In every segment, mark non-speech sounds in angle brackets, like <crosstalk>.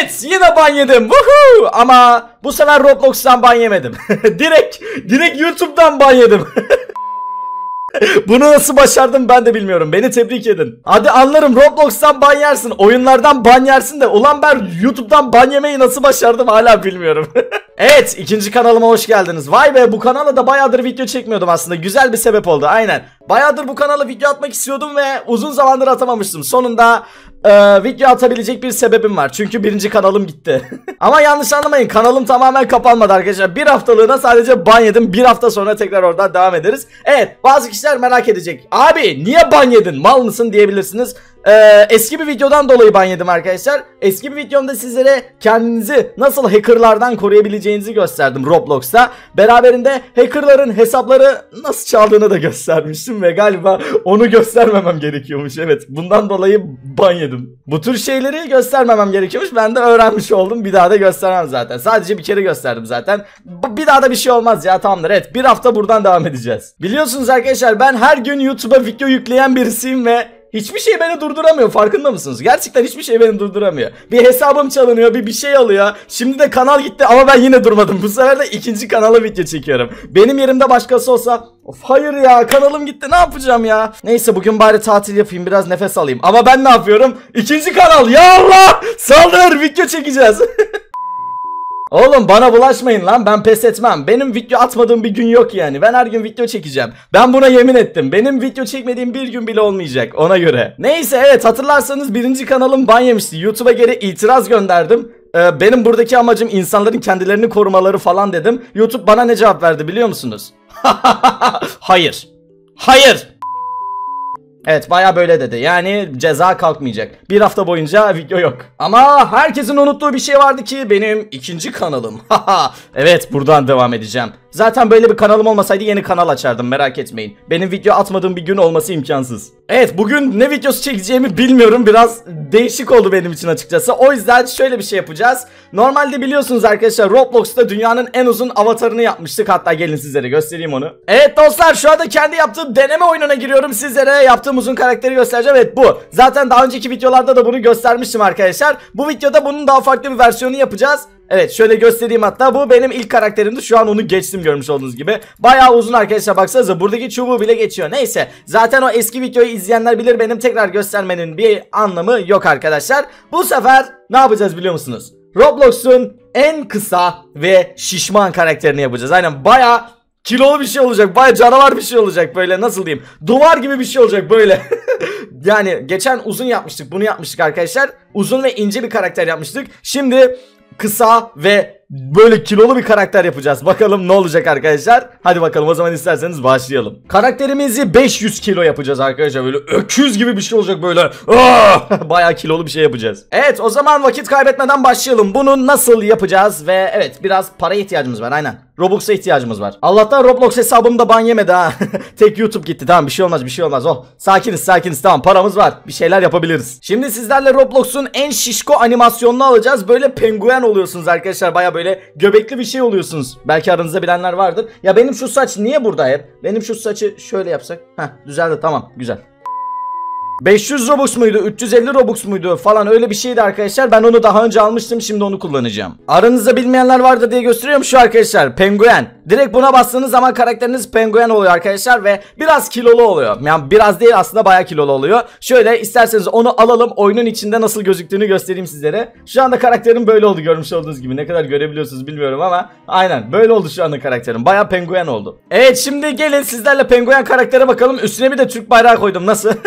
Evet yine ban yedim. Woohoo! Ama bu sefer Roblox'tan ban yemedim. <laughs> direkt direkt YouTube'dan ban yedim. <laughs> Bunu nasıl başardım ben de bilmiyorum. Beni tebrik edin. Hadi anlarım Roblox'tan ban yersin. Oyunlardan ban yersin de. Ulan ben YouTube'dan ban yemeyi nasıl başardım hala bilmiyorum. <laughs> evet ikinci kanalıma hoş geldiniz. Vay be bu kanala da bayağıdır video çekmiyordum aslında. Güzel bir sebep oldu aynen. Bayağıdır bu kanala video atmak istiyordum ve uzun zamandır atamamıştım. Sonunda e, video atabilecek bir sebebim var. Çünkü birinci kanalım gitti. <laughs> Ama yanlış anlamayın kanalım tamamen kapanmadı arkadaşlar. Bir haftalığına sadece ban yedim. Bir hafta sonra tekrar oradan devam ederiz. Evet bazı kişiler merak edecek. Abi niye ban yedin mal mısın diyebilirsiniz. Ee, eski bir videodan dolayı ban yedim arkadaşlar. Eski bir videomda sizlere kendinizi nasıl hackerlardan koruyabileceğinizi gösterdim Roblox'ta. Beraberinde hackerların hesapları nasıl çaldığını da göstermiştim ve galiba onu göstermemem gerekiyormuş. Evet bundan dolayı ban yedim. Bu tür şeyleri göstermemem gerekiyormuş. Ben de öğrenmiş oldum. Bir daha da göstermem zaten. Sadece bir kere gösterdim zaten. Bir daha da bir şey olmaz ya tamamdır. Evet bir hafta buradan devam edeceğiz. Biliyorsunuz arkadaşlar ben her gün YouTube'a video yükleyen birisiyim ve hiçbir şey beni durduramıyor farkında mısınız? Gerçekten hiçbir şey beni durduramıyor. Bir hesabım çalınıyor bir bir şey alıyor. Şimdi de kanal gitti ama ben yine durmadım. Bu sefer de ikinci kanala video çekiyorum. Benim yerimde başkası olsa Of hayır ya kanalım gitti ne yapacağım ya Neyse bugün bari tatil yapayım biraz nefes alayım Ama ben ne yapıyorum İkinci kanal ya Allah Saldır video çekeceğiz <laughs> Oğlum bana bulaşmayın lan ben pes etmem. Benim video atmadığım bir gün yok yani. Ben her gün video çekeceğim. Ben buna yemin ettim. Benim video çekmediğim bir gün bile olmayacak ona göre. Neyse evet hatırlarsanız birinci kanalım ban yemişti. YouTube'a geri itiraz gönderdim e, benim buradaki amacım insanların kendilerini korumaları falan dedim. YouTube bana ne cevap verdi biliyor musunuz? <laughs> Hayır. Hayır. Evet baya böyle dedi. Yani ceza kalkmayacak. Bir hafta boyunca video yok. Ama herkesin unuttuğu bir şey vardı ki benim ikinci kanalım. <laughs> evet buradan devam edeceğim. Zaten böyle bir kanalım olmasaydı yeni kanal açardım merak etmeyin. Benim video atmadığım bir gün olması imkansız. Evet bugün ne videosu çekeceğimi bilmiyorum. Biraz değişik oldu benim için açıkçası. O yüzden şöyle bir şey yapacağız. Normalde biliyorsunuz arkadaşlar Roblox'ta dünyanın en uzun avatarını yapmıştık. Hatta gelin sizlere göstereyim onu. Evet dostlar şu anda kendi yaptığım deneme oyununa giriyorum. Sizlere yaptığım uzun karakteri göstereceğim. Evet bu. Zaten daha önceki videolarda da bunu göstermiştim arkadaşlar. Bu videoda bunun daha farklı bir versiyonu yapacağız. Evet şöyle göstereyim hatta bu benim ilk karakterimdi şu an onu geçtim görmüş olduğunuz gibi. Bayağı uzun arkadaşlar baksanıza buradaki çubuğu bile geçiyor. Neyse zaten o eski videoyu izleyenler bilir benim tekrar göstermenin bir anlamı yok arkadaşlar. Bu sefer ne yapacağız biliyor musunuz? Roblox'un en kısa ve şişman karakterini yapacağız. Aynen bayağı kilolu bir şey olacak. Baya canavar bir şey olacak böyle nasıl diyeyim. Duvar gibi bir şey olacak böyle. <laughs> yani geçen uzun yapmıştık bunu yapmıştık arkadaşlar. Uzun ve ince bir karakter yapmıştık. Şimdi kısa ve böyle kilolu bir karakter yapacağız. Bakalım ne olacak arkadaşlar. Hadi bakalım o zaman isterseniz başlayalım. Karakterimizi 500 kilo yapacağız arkadaşlar. Böyle öküz gibi bir şey olacak böyle. Ah! <laughs> Bayağı kilolu bir şey yapacağız. Evet o zaman vakit kaybetmeden başlayalım. Bunu nasıl yapacağız ve evet biraz para ihtiyacımız var aynen. Robux'a ihtiyacımız var. Allah'tan Roblox hesabım da ban yemedi ha. <laughs> Tek YouTube gitti. Tamam bir şey olmaz bir şey olmaz. Oh sakiniz sakiniz tamam paramız var. Bir şeyler yapabiliriz. Şimdi sizlerle Roblox'un en şişko animasyonunu alacağız. Böyle penguen oluyorsunuz arkadaşlar. Baya böyle böyle göbekli bir şey oluyorsunuz. Belki aranızda bilenler vardır. Ya benim şu saç niye burada hep? Benim şu saçı şöyle yapsak. Heh düzeldi tamam güzel. 500 Robux muydu 350 Robux muydu falan öyle bir şeydi arkadaşlar. Ben onu daha önce almıştım şimdi onu kullanacağım. Aranızda bilmeyenler vardı diye gösteriyorum şu arkadaşlar. Penguen. Direkt buna bastığınız zaman karakteriniz penguen oluyor arkadaşlar ve biraz kilolu oluyor. Yani biraz değil aslında baya kilolu oluyor. Şöyle isterseniz onu alalım oyunun içinde nasıl gözüktüğünü göstereyim sizlere. Şu anda karakterim böyle oldu görmüş olduğunuz gibi. Ne kadar görebiliyorsunuz bilmiyorum ama aynen böyle oldu şu anda karakterim. Baya penguen oldu. Evet şimdi gelin sizlerle penguen karaktere bakalım. Üstüne bir de Türk bayrağı koydum nasıl? <laughs>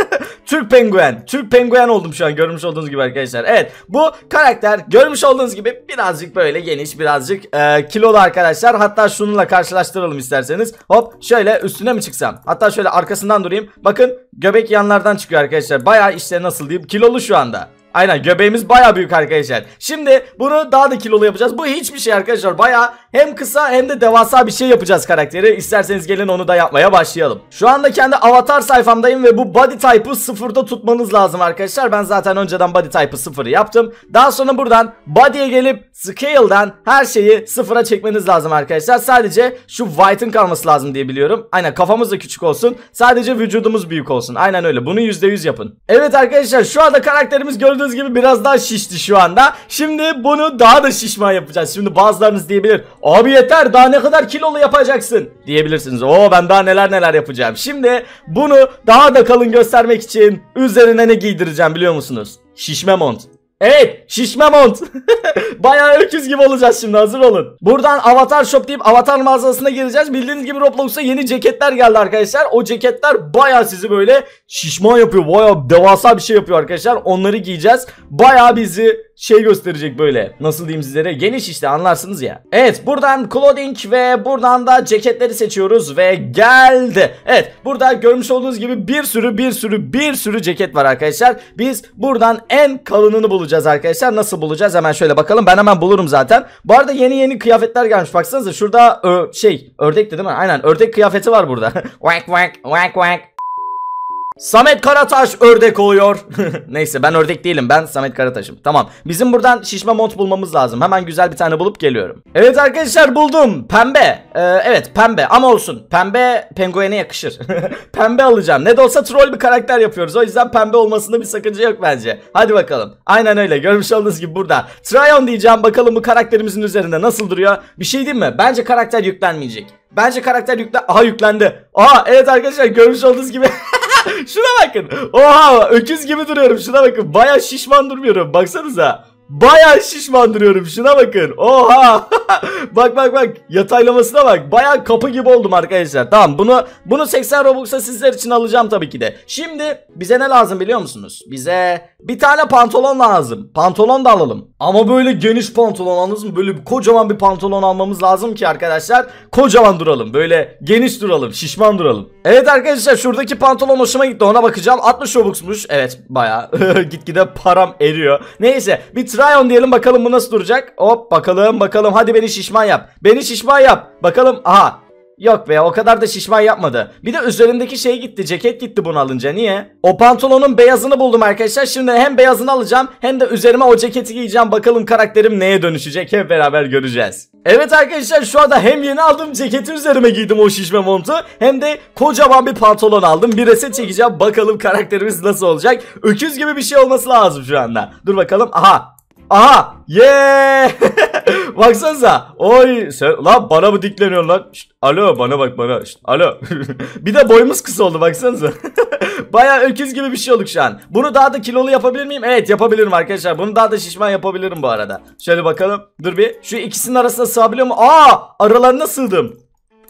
Türk penguen. Türk penguen oldum şu an görmüş olduğunuz gibi arkadaşlar. Evet bu karakter görmüş olduğunuz gibi birazcık böyle geniş birazcık e, kilolu arkadaşlar. Hatta şununla karşılaştıralım isterseniz. Hop şöyle üstüne mi çıksam? Hatta şöyle arkasından durayım. Bakın göbek yanlardan çıkıyor arkadaşlar. Baya işte nasıl diyeyim kilolu şu anda. Aynen göbeğimiz baya büyük arkadaşlar. Şimdi bunu daha da kilolu yapacağız. Bu hiçbir şey arkadaşlar. Baya hem kısa hem de devasa bir şey yapacağız karakteri. İsterseniz gelin onu da yapmaya başlayalım. Şu anda kendi avatar sayfamdayım ve bu body type'ı sıfırda tutmanız lazım arkadaşlar. Ben zaten önceden body type'ı sıfırı yaptım. Daha sonra buradan body'e gelip scale'dan her şeyi sıfıra çekmeniz lazım arkadaşlar. Sadece şu white'ın kalması lazım diye biliyorum. Aynen kafamız da küçük olsun. Sadece vücudumuz büyük olsun. Aynen öyle. Bunu %100 yapın. Evet arkadaşlar şu anda karakterimiz gördüğünüz Gördüğünüz gibi biraz daha şişti şu anda. Şimdi bunu daha da şişman yapacağız. Şimdi bazılarınız diyebilir. Abi yeter daha ne kadar kilolu yapacaksın diyebilirsiniz. Oo ben daha neler neler yapacağım. Şimdi bunu daha da kalın göstermek için üzerine ne giydireceğim biliyor musunuz? Şişme mont. Evet şişme mont. <laughs> Bayağı öküz gibi olacağız şimdi hazır olun. Buradan avatar shop deyip avatar mağazasına gireceğiz. Bildiğiniz gibi Roblox'a yeni ceketler geldi arkadaşlar. O ceketler bayağı sizi böyle şişman yapıyor. Bayağı devasa bir şey yapıyor arkadaşlar. Onları giyeceğiz. Bayağı bizi şey gösterecek böyle. Nasıl diyeyim sizlere? Geniş işte anlarsınız ya. Evet buradan clothing ve buradan da ceketleri seçiyoruz ve geldi. Evet burada görmüş olduğunuz gibi bir sürü bir sürü bir sürü ceket var arkadaşlar. Biz buradan en kalınını bulacağız arkadaşlar. Nasıl bulacağız? Hemen şöyle bakalım. Ben hemen bulurum zaten. Bu arada yeni yeni kıyafetler gelmiş. Baksanıza şurada ö, şey ördek değil mi? Aynen ördek kıyafeti var burada. whack <laughs> whack whack whack. Samet Karataş ördek oluyor. <laughs> Neyse ben ördek değilim ben Samet Karataş'ım. Tamam bizim buradan şişme mont bulmamız lazım. Hemen güzel bir tane bulup geliyorum. Evet arkadaşlar buldum. Pembe. Ee, evet pembe ama olsun. Pembe penguene yakışır. <laughs> pembe alacağım. Ne de olsa troll bir karakter yapıyoruz. O yüzden pembe olmasında bir sakınca yok bence. Hadi bakalım. Aynen öyle görmüş olduğunuz gibi burada. Tryon diyeceğim bakalım bu karakterimizin üzerinde nasıl duruyor. Bir şey değil mi? Bence karakter yüklenmeyecek. Bence karakter yüklen... Aha yüklendi. Aha evet arkadaşlar görmüş olduğunuz gibi... <laughs> Şuna bakın. Oha öküz gibi duruyorum şuna bakın. Baya şişman durmuyorum. Baksanıza. Baya şişmandırıyorum şuna bakın. Oha. <laughs> bak bak bak yataylamasına bak. Baya kapı gibi oldum arkadaşlar. Tamam bunu bunu 80 Robux'a sizler için alacağım tabii ki de. Şimdi bize ne lazım biliyor musunuz? Bize bir tane pantolon lazım. Pantolon da alalım. Ama böyle geniş pantolon anladınız mı? Böyle kocaman bir pantolon almamız lazım ki arkadaşlar. Kocaman duralım. Böyle geniş duralım. Şişman duralım. Evet arkadaşlar şuradaki pantolon hoşuma gitti. Ona bakacağım. 60 Robux'muş. Evet baya. <laughs> Gitgide param eriyor. Neyse bir Tryon diyelim bakalım bu nasıl duracak. Hop bakalım bakalım hadi beni şişman yap. Beni şişman yap. Bakalım aha. Yok be o kadar da şişman yapmadı. Bir de üzerindeki şey gitti ceket gitti bunu alınca niye? O pantolonun beyazını buldum arkadaşlar. Şimdi hem beyazını alacağım hem de üzerime o ceketi giyeceğim. Bakalım karakterim neye dönüşecek hep beraber göreceğiz. Evet arkadaşlar şu anda hem yeni aldığım ceketi üzerime giydim o şişme montu hem de kocaman bir pantolon aldım. Bir reset çekeceğim bakalım karakterimiz nasıl olacak. Öküz gibi bir şey olması lazım şu anda. Dur bakalım aha Aha! Yeee! <laughs> Baksanıza. Oy! Sen, lan bana mı dikleniyorsun lan? Şişt, alo bana bak bana. Şişt, alo. <laughs> bir de boyumuz kısa oldu baksanıza. <laughs> Baya öküz gibi bir şey olduk şu an. Bunu daha da kilolu yapabilir miyim? Evet yapabilirim arkadaşlar. Bunu daha da şişman yapabilirim bu arada. Şöyle bakalım. Dur bir. Şu ikisinin arasına sığabiliyor mu? Aa! Aralarına sığdım.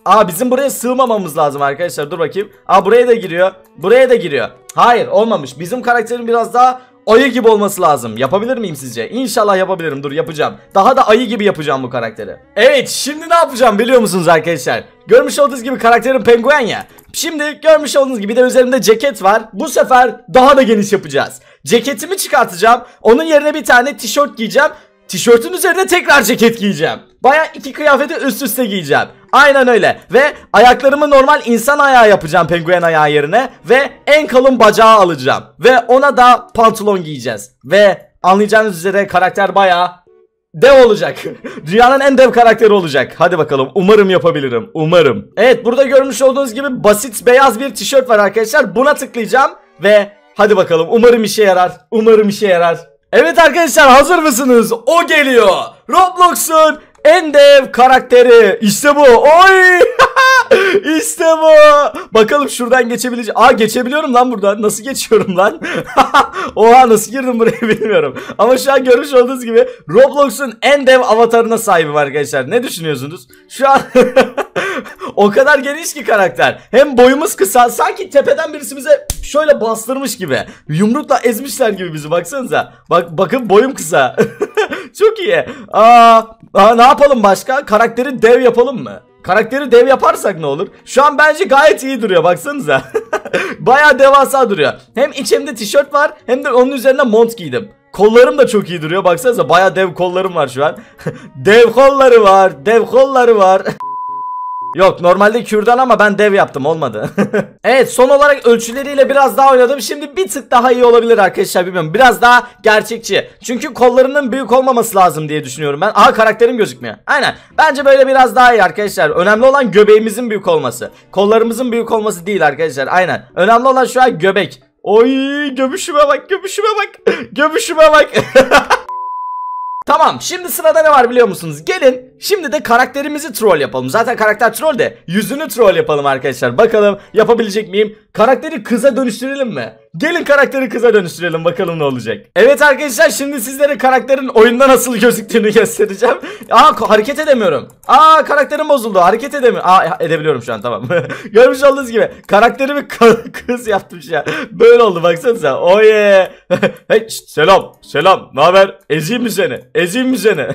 Aa bizim buraya sığmamamız lazım arkadaşlar. Dur bakayım. Aa buraya da giriyor. Buraya da giriyor. Hayır olmamış. Bizim karakterin biraz daha ayı gibi olması lazım. Yapabilir miyim sizce? İnşallah yapabilirim. Dur yapacağım. Daha da ayı gibi yapacağım bu karakteri. Evet şimdi ne yapacağım biliyor musunuz arkadaşlar? Görmüş olduğunuz gibi karakterim penguen ya. Şimdi görmüş olduğunuz gibi de üzerimde ceket var. Bu sefer daha da geniş yapacağız. Ceketimi çıkartacağım. Onun yerine bir tane tişört giyeceğim. Tişörtün üzerine tekrar ceket giyeceğim. Baya iki kıyafeti üst üste giyeceğim. Aynen öyle. Ve ayaklarımı normal insan ayağı yapacağım penguen ayağı yerine. Ve en kalın bacağı alacağım. Ve ona da pantolon giyeceğiz. Ve anlayacağınız üzere karakter baya dev olacak. <laughs> Dünyanın en dev karakteri olacak. Hadi bakalım umarım yapabilirim. Umarım. Evet burada görmüş olduğunuz gibi basit beyaz bir tişört var arkadaşlar. Buna tıklayacağım ve hadi bakalım umarım işe yarar. Umarım işe yarar. Evet arkadaşlar hazır mısınız? O geliyor. Roblox'un en dev karakteri. işte bu. Oy! <laughs> işte bu. Bakalım şuradan geçebileceğim. Aa geçebiliyorum lan buradan. Nasıl geçiyorum lan? <laughs> Oha nasıl girdim buraya <laughs> bilmiyorum. Ama şu an görmüş olduğunuz gibi Roblox'un en dev avatarına sahibim arkadaşlar. Ne düşünüyorsunuz? Şu an <laughs> o kadar geniş ki karakter. Hem boyumuz kısa sanki tepeden birisi bize şöyle bastırmış gibi. Yumrukla ezmişler gibi bizi baksanıza. Bak bakın boyum kısa. <laughs> Çok iyi. Aa, aa, ne yapalım başka? Karakteri dev yapalım mı? Karakteri dev yaparsak ne olur? Şu an bence gayet iyi duruyor baksanıza. <laughs> Baya devasa duruyor. Hem içimde tişört var hem de onun üzerinde mont giydim. Kollarım da çok iyi duruyor baksanıza baya dev kollarım var şu an. dev kolları var, dev kolları var. Yok normalde kürdan ama ben dev yaptım olmadı. <laughs> evet son olarak ölçüleriyle biraz daha oynadım. Şimdi bir tık daha iyi olabilir arkadaşlar bilmiyorum. Biraz daha gerçekçi. Çünkü kollarının büyük olmaması lazım diye düşünüyorum ben. Aha karakterim gözükmüyor. Aynen. Bence böyle biraz daha iyi arkadaşlar. Önemli olan göbeğimizin büyük olması. Kollarımızın büyük olması değil arkadaşlar. Aynen. Önemli olan şu an göbek. Oy göbüşüme bak göbüşüme bak. <laughs> göbüşüme bak. <laughs> tamam şimdi sırada ne var biliyor musunuz? Gelin Şimdi de karakterimizi troll yapalım. Zaten karakter troll de yüzünü troll yapalım arkadaşlar. Bakalım yapabilecek miyim? Karakteri kıza dönüştürelim mi? Gelin karakteri kıza dönüştürelim bakalım ne olacak. Evet arkadaşlar şimdi sizlere karakterin oyunda nasıl gözüktüğünü <laughs> göstereceğim. Aa hareket edemiyorum. Aa karakterim bozuldu. Hareket edemiyorum. Aa e, edebiliyorum şu an tamam. <laughs> Görmüş olduğunuz gibi karakterimi <laughs> kız yaptım şu an. Böyle oldu baksanıza. Oye. hey, şişt, selam. Selam. Ne haber? Ezeyim mi seni? Ezeyim mi seni?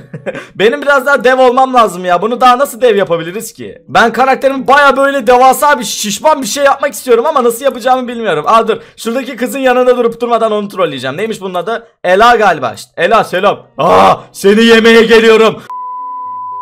Benim biraz daha dev olmam almam lazım ya. Bunu daha nasıl dev yapabiliriz ki? Ben karakterimi baya böyle devasa bir şişman bir şey yapmak istiyorum ama nasıl yapacağımı bilmiyorum. Aa dur. Şuradaki kızın yanında durup durmadan onu trolleyeceğim. Neymiş bunun adı? Ela galiba. İşte. Ela selam. Aa seni yemeye geliyorum.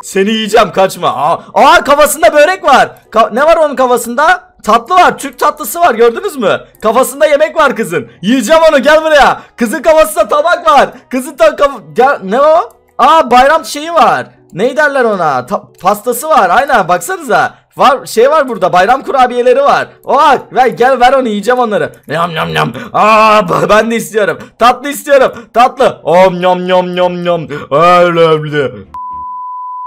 Seni yiyeceğim kaçma. Aa, aa kafasında börek var. Ka ne var onun kafasında? Tatlı var. Türk tatlısı var. Gördünüz mü? Kafasında yemek var kızın. Yiyeceğim onu. Gel buraya. Kızın kafasında tabak var. Kızın ta kaf... Gel ne o? Aa bayram şeyi var. Ne derler ona? Ta pastası var. Aynen baksanıza. Var şey var burada bayram kurabiyeleri var. Oha ver gel ver onu yiyeceğim onları. Yam yam yam. Aa ben de istiyorum. Tatlı istiyorum. Tatlı. Om yam yam yam yam. Önemli.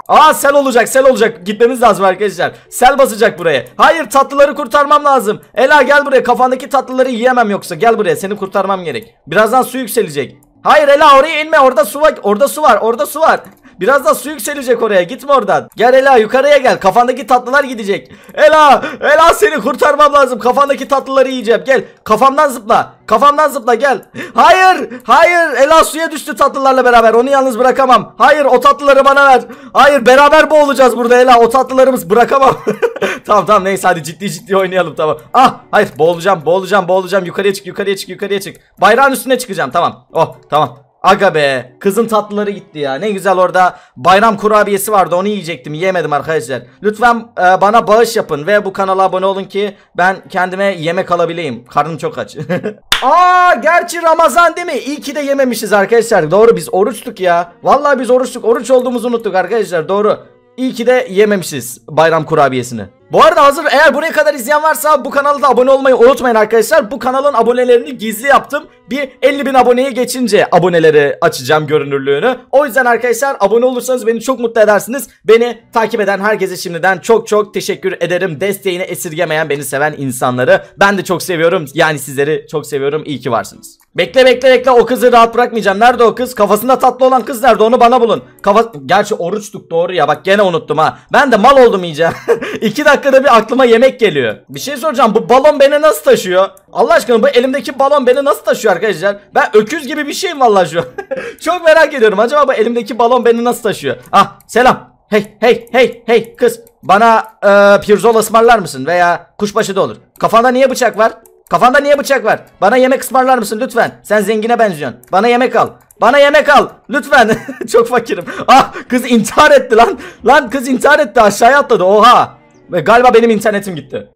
Aa sel olacak sel olacak gitmemiz lazım arkadaşlar Sel basacak buraya Hayır tatlıları kurtarmam lazım Ela gel buraya kafandaki tatlıları yiyemem yoksa Gel buraya seni kurtarmam gerek Birazdan su yükselecek Hayır Ela oraya inme orada su var orada su var orada su var Biraz da su yükselecek oraya. Gitme oradan. Gel Ela yukarıya gel. Kafandaki tatlılar gidecek. Ela! Ela seni kurtarmam lazım. Kafandaki tatlıları yiyeceğim. Gel. Kafamdan zıpla. Kafamdan zıpla gel. Hayır! Hayır! Ela suya düştü tatlılarla beraber. Onu yalnız bırakamam. Hayır o tatlıları bana ver. Hayır beraber boğulacağız burada Ela. O tatlılarımız bırakamam. <laughs> tamam tamam neyse hadi ciddi ciddi oynayalım tamam. Ah hayır boğulacağım boğulacağım boğulacağım. Yukarıya çık yukarıya çık yukarıya çık. Bayrağın üstüne çıkacağım tamam. Oh tamam. Aga be kızın tatlıları gitti ya ne güzel orada bayram kurabiyesi vardı onu yiyecektim yemedim arkadaşlar. Lütfen e, bana bağış yapın ve bu kanala abone olun ki ben kendime yemek alabileyim. Karnım çok aç. <laughs> Aa gerçi Ramazan değil mi? İyi ki de yememişiz arkadaşlar doğru biz oruçtuk ya. Vallahi biz oruçtuk oruç olduğumuzu unuttuk arkadaşlar doğru. İyi ki de yememişiz bayram kurabiyesini. Bu arada hazır eğer buraya kadar izleyen varsa bu kanala da abone olmayı unutmayın arkadaşlar. Bu kanalın abonelerini gizli yaptım. Bir 50 bin aboneye geçince aboneleri açacağım görünürlüğünü. O yüzden arkadaşlar abone olursanız beni çok mutlu edersiniz. Beni takip eden herkese şimdiden çok çok teşekkür ederim. Desteğini esirgemeyen beni seven insanları ben de çok seviyorum. Yani sizleri çok seviyorum. İyi ki varsınız. Bekle bekle bekle o kızı rahat bırakmayacağım. Nerede o kız? Kafasında tatlı olan kız nerede? Onu bana bulun. Kafa... Gerçi oruçtuk doğru ya bak gene unuttum ha. Ben de mal oldum iyice. <laughs> İki dakikada bir aklıma yemek geliyor. Bir şey soracağım bu balon beni nasıl taşıyor? Allah aşkına bu elimdeki balon beni nasıl taşıyor arkadaşlar? Ben öküz gibi bir şeyim vallahi şu <laughs> Çok merak ediyorum acaba bu elimdeki balon beni nasıl taşıyor? Ah selam. Hey hey hey hey kız bana e, pirzola ısmarlar mısın veya kuşbaşı da olur. Kafanda niye bıçak var? Kafanda niye bıçak var? Bana yemek ısmarlar mısın lütfen? Sen zengine benziyorsun. Bana yemek al. Bana yemek al. Lütfen. <laughs> Çok fakirim. Ah kız intihar etti lan. Lan kız intihar etti aşağıya atladı. Oha. Ve galiba benim internetim gitti.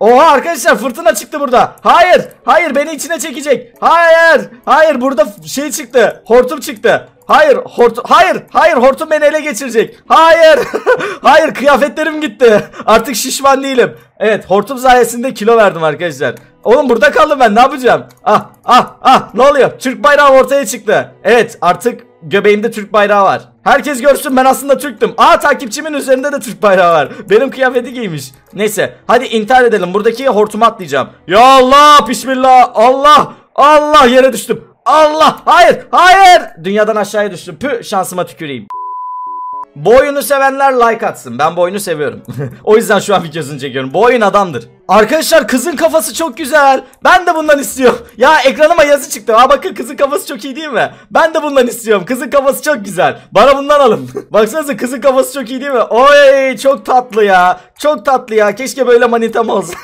Oha arkadaşlar fırtına çıktı burada. Hayır. Hayır beni içine çekecek. Hayır. Hayır burada şey çıktı. Hortum çıktı. Hayır, hortu hayır, hayır hortum beni ele geçirecek. Hayır. <laughs> hayır kıyafetlerim gitti. Artık şişman değilim. Evet, hortum sayesinde kilo verdim arkadaşlar. Oğlum burada kaldım ben. Ne yapacağım? Ah, ah, ah. Ne oluyor? Türk bayrağı ortaya çıktı. Evet, artık göbeğimde Türk bayrağı var. Herkes görsün ben aslında Türktüm. Aa takipçimin üzerinde de Türk bayrağı var. Benim kıyafeti giymiş. Neyse hadi intihar edelim. Buradaki hortumu atlayacağım. Ya Allah bismillah Allah Allah yere düştüm. Allah hayır hayır. Dünyadan aşağıya düştüm. Pü şansıma tüküreyim. Bu oyunu sevenler like atsın. Ben bu oyunu seviyorum. <laughs> o yüzden şu an videosunu çekiyorum. Bu oyun adamdır. Arkadaşlar kızın kafası çok güzel. Ben de bundan istiyorum. <laughs> Ya ekranıma yazı çıktı. Aa bakın kızın kafası çok iyi değil mi? Ben de bundan istiyorum. Kızın kafası çok güzel. Bana bundan alın. <laughs> Baksanıza kızın kafası çok iyi değil mi? Oy çok tatlı ya. Çok tatlı ya. Keşke böyle manitam olsun.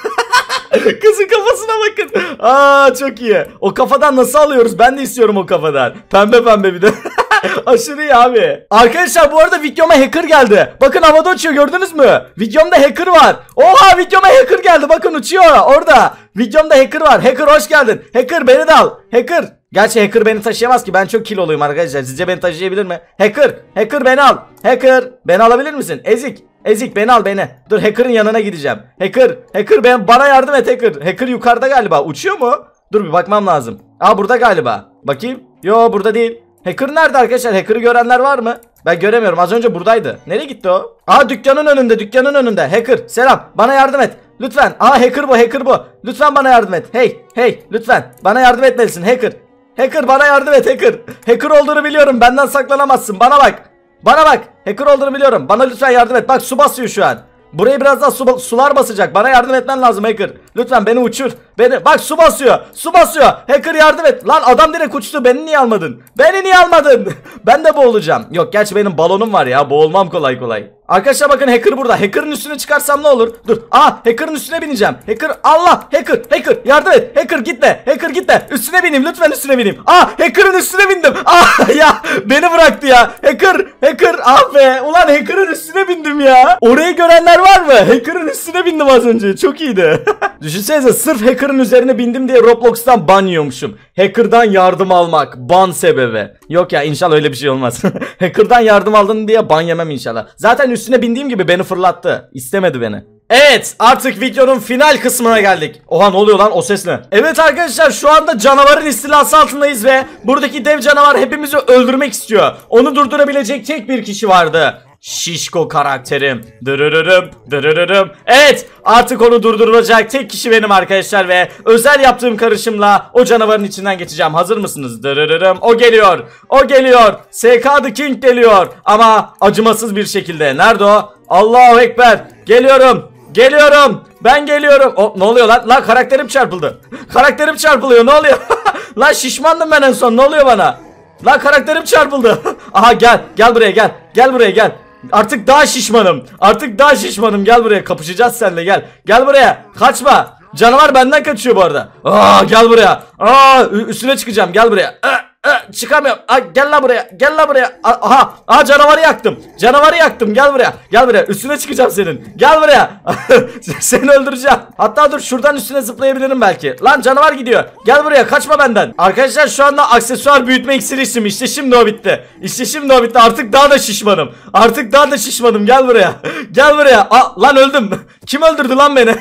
<laughs> Kızın kafasına bakın. Aa çok iyi. O kafadan nasıl alıyoruz? Ben de istiyorum o kafadan. Pembe pembe bir de. <laughs> Aşırı iyi abi. Arkadaşlar bu arada videoma hacker geldi. Bakın havada uçuyor gördünüz mü? Videomda hacker var. Oha videoma hacker geldi. Bakın uçuyor orada. Videomda hacker var. Hacker hoş geldin. Hacker beni de al. Hacker. Gerçi hacker beni taşıyamaz ki ben çok kiloluyum arkadaşlar. Sizce beni taşıyabilir mi? Hacker. Hacker beni al. Hacker. Beni alabilir misin? Ezik. Ezik beni al beni. Dur hacker'ın yanına gideceğim. Hacker, hacker ben bana yardım et hacker. Hacker yukarıda galiba. Uçuyor mu? Dur bir bakmam lazım. Aa burada galiba. Bakayım. Yo burada değil. Hacker nerede arkadaşlar? Hacker'ı görenler var mı? Ben göremiyorum. Az önce buradaydı. Nereye gitti o? Aa dükkanın önünde, dükkanın önünde. Hacker selam. Bana yardım et. Lütfen. Aa hacker bu, hacker bu. Lütfen bana yardım et. Hey, hey lütfen. Bana yardım etmelisin hacker. Hacker bana yardım et hacker. Hacker olduğunu biliyorum. Benden saklanamazsın. Bana bak. Bana bak. Hacker olduğunu biliyorum. Bana lütfen yardım et. Bak su basıyor şu an. Burayı birazdan su, sular basacak. Bana yardım etmen lazım hacker. Lütfen beni uçur. Beni bak su basıyor. Su basıyor. Hacker yardım et. Lan adam direkt uçtu. Beni niye almadın? Beni niye almadın? <laughs> ben de boğulacağım. Yok gerçi benim balonum var ya. Boğulmam kolay kolay. Arkadaşlar bakın hacker burada. Hacker'ın üstüne çıkarsam ne olur? Dur. Aa hacker'ın üstüne bineceğim. Hacker Allah hacker hacker yardım et. Hacker gitme. Hacker gitme. Üstüne bineyim lütfen üstüne bineyim. Aa hacker'ın üstüne bindim. <laughs> Aa ya beni bıraktı ya. Hacker hacker ah be. Ulan hacker'ın üstüne bindim ya. Orayı görenler var mı? Hacker'ın üstüne bindim az önce. Çok iyiydi. <laughs> Düşünsenize sırf hacker'ın üzerine bindim diye Roblox'tan ban yiyormuşum. Hacker'dan yardım almak ban sebebi. Yok ya inşallah öyle bir şey olmaz. <laughs> hacker'dan yardım aldın diye ban yemem inşallah. Zaten üstüne bindiğim gibi beni fırlattı. İstemedi beni. Evet artık videonun final kısmına geldik. Oha ne oluyor lan o ses ne? Evet arkadaşlar şu anda canavarın istilası altındayız ve buradaki dev canavar hepimizi öldürmek istiyor. Onu durdurabilecek tek bir kişi vardı. Şişko karakterim. Dırırırım, dırırırım. Evet, artık onu durdurulacak tek kişi benim arkadaşlar ve özel yaptığım karışımla o canavarın içinden geçeceğim. Hazır mısınız? Dırırırım. O geliyor. O geliyor. SK The King geliyor ama acımasız bir şekilde. Nerede o? Allahu ekber. Geliyorum. Geliyorum. Ben geliyorum. O ne oluyor lan? Lan karakterim çarpıldı. <laughs> karakterim çarpılıyor. Ne oluyor? <laughs> lan şişmandım ben en son. Ne oluyor bana? Lan karakterim çarpıldı. <laughs> Aha gel. Gel buraya gel. Gel buraya gel. Artık daha şişmanım. Artık daha şişmanım. Gel buraya kapışacağız seninle gel. Gel buraya. Kaçma. Canavar benden kaçıyor bu arada. Aa gel buraya. Aa üstüne çıkacağım. Gel buraya. Aa. Ee, çıkamıyorum. Aa, gel la buraya. Gel la buraya. Aha. Aha canavarı yaktım. Canavarı yaktım. Gel buraya. Gel buraya. Üstüne çıkacağım senin. Gel buraya. <laughs> Seni öldüreceğim. Hatta dur şuradan üstüne zıplayabilirim belki. Lan canavar gidiyor. Gel buraya. Kaçma benden. Arkadaşlar şu anda aksesuar büyütme iksiri içtim. İşte şimdi o bitti. İşte şimdi o bitti. Artık daha da şişmanım. Artık daha da şişmanım. Gel buraya. <laughs> Gel buraya. Aa, lan öldüm. <laughs> Kim öldürdü lan beni?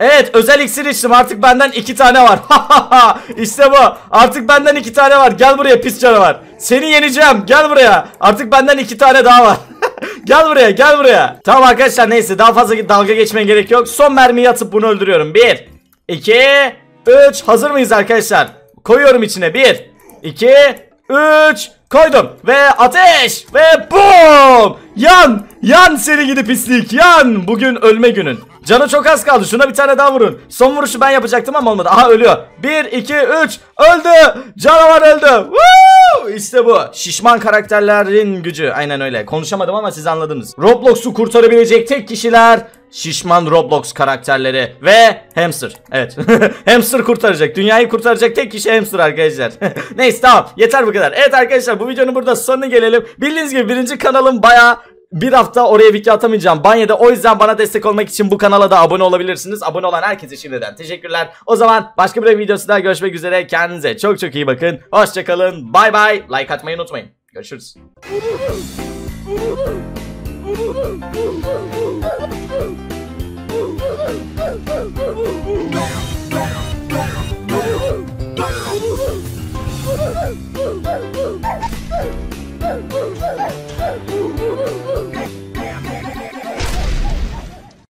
Evet özel iksir içtim artık benden iki tane var. <laughs> İşte bu artık benden iki tane var gel buraya pis canavar. Seni yeneceğim gel buraya artık benden iki tane daha var. <laughs> gel buraya gel buraya. Tamam arkadaşlar neyse daha fazla dalga geçmeye gerek yok. Son mermiyi atıp bunu öldürüyorum. Bir, iki, üç. hazır mıyız arkadaşlar? Koyuyorum içine bir, iki, üç. Koydum ve ateş ve boom! Yan! Yan seni gidip pislik yan! Bugün ölme günün. Canı çok az kaldı. Şuna bir tane daha vurun. Son vuruşu ben yapacaktım ama olmadı. Aha ölüyor. 1, 2, 3. Öldü. Canavar öldü. Woo! İşte bu. Şişman karakterlerin gücü. Aynen öyle. Konuşamadım ama siz anladınız. Roblox'u kurtarabilecek tek kişiler şişman Roblox karakterleri ve hamster. Evet. <laughs> hamster kurtaracak. Dünyayı kurtaracak tek kişi hamster arkadaşlar. <laughs> Neyse tamam. Yeter bu kadar. Evet arkadaşlar bu videonun burada sonuna gelelim. Bildiğiniz gibi birinci kanalım baya bir hafta oraya video atamayacağım banyada. O yüzden bana destek olmak için bu kanala da abone olabilirsiniz. Abone olan herkese şimdiden teşekkürler. O zaman başka bir videosunda görüşmek üzere. Kendinize çok çok iyi bakın. Hoşçakalın. Bay bay. Like atmayı unutmayın. Görüşürüz. Woo-hoo-hoo!